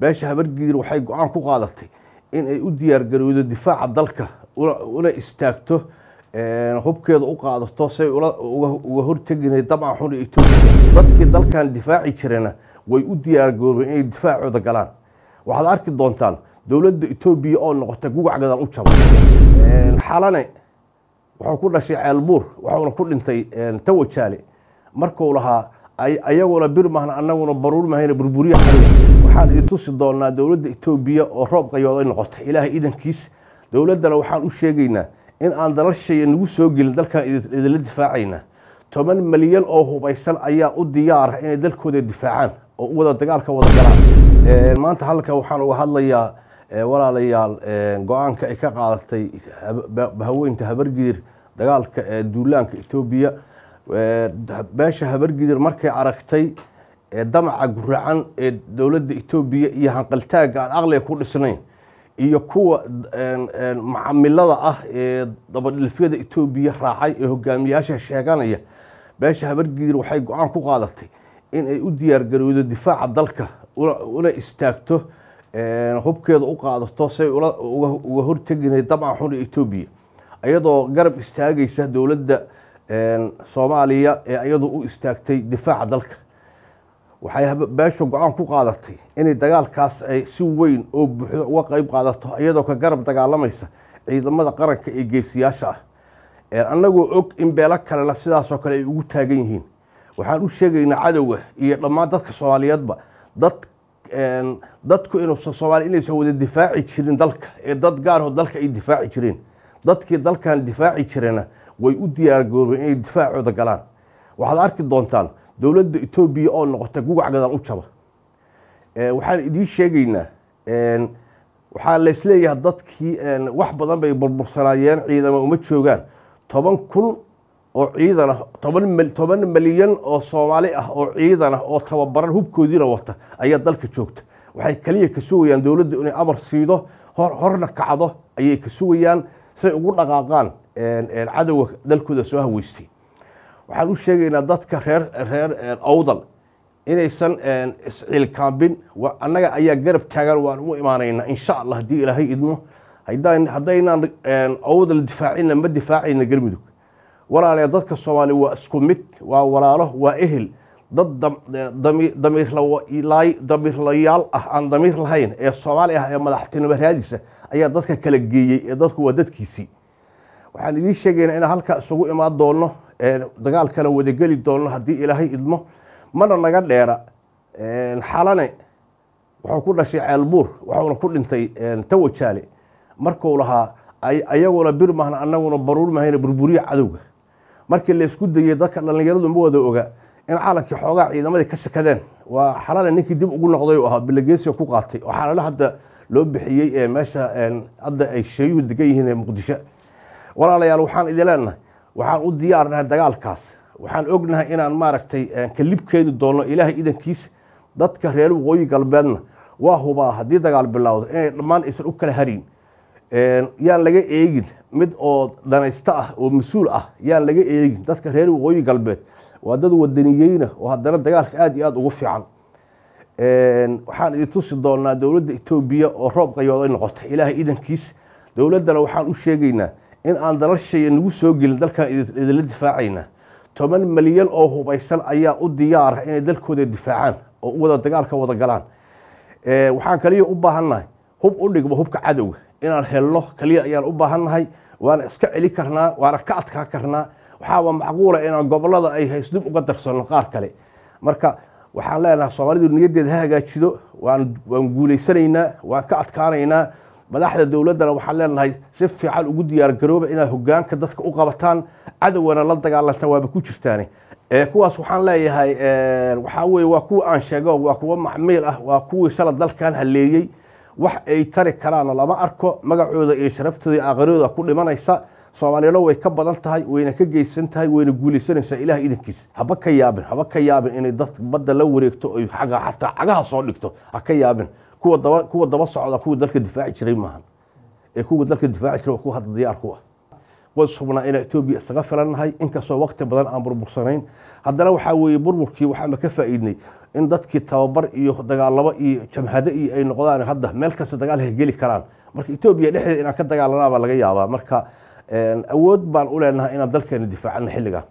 beesha habargidir waxay go-aan ku qaadatay inay u diyaar diyaargarowdo difaaca dalka una istaagto hubkeeda u qaadato say uga hortegina dabcan xun etoobiya dadkii dalkan difaaci jirana way u diyaargaroobeen inay difaacooda galaan waxaad arki doontaan dowladda etoobiya oo noqota gugac gadaal u jaba xalane wuxuu ku dhashay ceelbuur waxuuna ku dhintay tawajaale markuu lahaa ayaguna bir mahna anaguna baruur mahayna burburiya waxaan idin tusi doonaa dowladda etoobiya oo roob qayooday noqotay ilaahay idankiis dowladdana waxaan u sheegaynaa in aan dalal nagu soo gelin dalkaa idinla difaacaynaa toban milyan oo hubaysan ayaa u diyaara inay dalkooda difaacaan oo u wada dagaalka wada galaan maanta halka waxaan uga hadlayaa walaalayaal go-aanka ay ka qaadatay haweynta habargidir dagaalka duulaanka etoobiya beesha habargidir markay aragtay damaca guracan ee dowladda etoobiya iyo hanqaltaaga aan aqliga ku dhisnayn iyo kuwa macamilada ah ee dabadhilfyada etoobiya raacay ee hogaamiyaasha sheeganaya beesha habargidir waxay go-aan ku qaadatay inay u diyaar diyaargarowdo difaaca dalka una istaagto hubkeeda u qaadato say uga hortegina xun ee etoobiya iyadoo garab istaagaysa dowladda soomaaliya ee iyadu u istaagtay difaaca dalka waxay beesha go-aan ku qaadatay inay dagaalkaas ay si weyn oo buuxdo uga qayb qaadato iyadoo ka garab dagaalamaysa ciidamada qaranka ee geesiyaasha ah annagoo og in beelo kalena sidaasoo kale ay ugu taagan yihiin waxaan u sheegaynaa cadowga iyo dhammaan dadka soomaaliyeedba dad dadku inuusan soomaaliya inaysan wada difaaci jirin dalka ee dad gaarho dalka ay difaaci jireen dadkii dalkan difaaci jirena way u diyaargaroobeen inay difaacooda galaan waxaad arki doontaan dowladda etoobiya oo noqota gugac u jaba waxaan idiin sheegaynaa waxaa laysleeyahay dadkii wax badan bay burbursanaayeen ciidama uma joogaan toban kun oo ciidan ah toban milyan oo soomaali ah oo ciidan ah oo tababaran hubkoodiina wata ayaa dalka joogta waxay kaliya ka sugayaan dowladdu inay amar siido hor horna kacdo ayay ka sugayaan say ugu dhaqaaqaan cadowga dalkooda soo haweystay waxaan u sheegaynaa dadka reer reer owdal eh, inaysan eh, isciilkaambin annaga ayaa garab taagan waan u imaanaynaa insha allah haddii ilaahay idmo haddaynaan owdal eh, difaacina ma difaacayna galmudug walaalee dadka soomaaliya waa isku mid waa walaalo waa ehel dad damiirlayaal ah aan damiir lahayn ee soomaali ah ee madaxtinimo raadisa ah, ayaa dadka kala geeyey ee dadku waa dadkiisii waxaan idiin sheegaynaa inaan halkaa isugu imaan doonno dagaal kale wadageli doonno haddii ilaahay idmo mana naga dheera xalane wuxuu ku dhashay ceelbuur waxuuna ku dhintay tawajaale markuu lahaa ayaguna bir mahna annaguna baruur mahayna burburiya cadowga markii laysku dayey dadka dhallinyaradu ma wada oga in calankii xoogaa ciidamadii ka sakadeen waa xalale ninkii dib ugu noqday u ahaa bilageesiga ku qaatay oo xalale hadda loo bixiyey meesha hadda ay sheeyuhu degan yihiin ee muqdisho walaalayaal waxaan idin leenahay waxaan u diyaarnahay dagaalkaas waxaan ognahay inaan maaragtay eh, kalibkeedu doonno ilaahay idankiisa dadka reer waqooyi galbeedna waa hubaa haddii dagaal bilaawdo inay eh, dhammaan aysan u kala harin yaan laga eegin mid oo danaysto ah oo mas-uul ah yaan laga eegin dadka reer waqooyi galbeed waa dad wadaniyeyna oo haddana dagaalka aada iyo aada ugu fiican waxaan idin tusi doonaa dowladda etoobiya oo roob qayooday noqotay ilaahay idankiis dowladdana waxaan u sheegaynaa in aan dalal nagu soo gelin dalkan idinla difaacayna toban milyan oo hubaysan ayaa u diyaara ah inay dalkooda difaacaan oo wada dagaalka wada galaan waxaan kaliya u baahannahay hub u dhigmo hubka cadowga inaan helno kaliya ayaan u baahannahay waana iska celi karnaa waana ka adkaa karnaa waxaaba macquula inaan gobolada ay haysdub uga darsanno qaar kale marka waxaan leenahay soomaalidu niyaddeeda ha hagaajido waan guulaysanaynaa waan ka adkaanaynaa madaxda dowladdana waxaan leenahay si fiican ugu diyaar garooba inaad hogaanka dadka u qabataan cadowana la dagaalantaan waaba ku jirtaani kuwaas waxaan leeyahay waxaa weye waa kuwa aan sheego waa kuwa macmiil ah waa kuwii sala dalkan haleeyey wax ay tari karaanna lama arko magacooda iyo sharaftooda aaqirooda ku dhimanaysa soomaaliyana way ka badan tahay wayna ka geysan tahay wayna guulaysanaysaa ilaah idankiis haba ka yaabin haba ka yaabin inay dad badda la wareegto oy xataa cagaha soo dhigto ha ka yaabin kuwa daba kuwa daba socda kuwa dalka difaaci jiray maahan ee kuwa dalka difaaci jiray kuwa hadda diyaar ku ah way sugnaa inaan Itoobiya isaga filannahay inkastoo waqti badan aan burbursanayn haddana waxa weeye burburkii waxaan ka faa'iidnay in dadkii tababar iyo dagaalaba iyo jamhado iyo ay noqdaan hadda meel kasta dagaal ay geli karaan marka Itoobiya dhexdeeda inaan ka dagaalanaa baa laga yaabaa marka awood baan u leenahay inaan dalkeena difaacno xilligan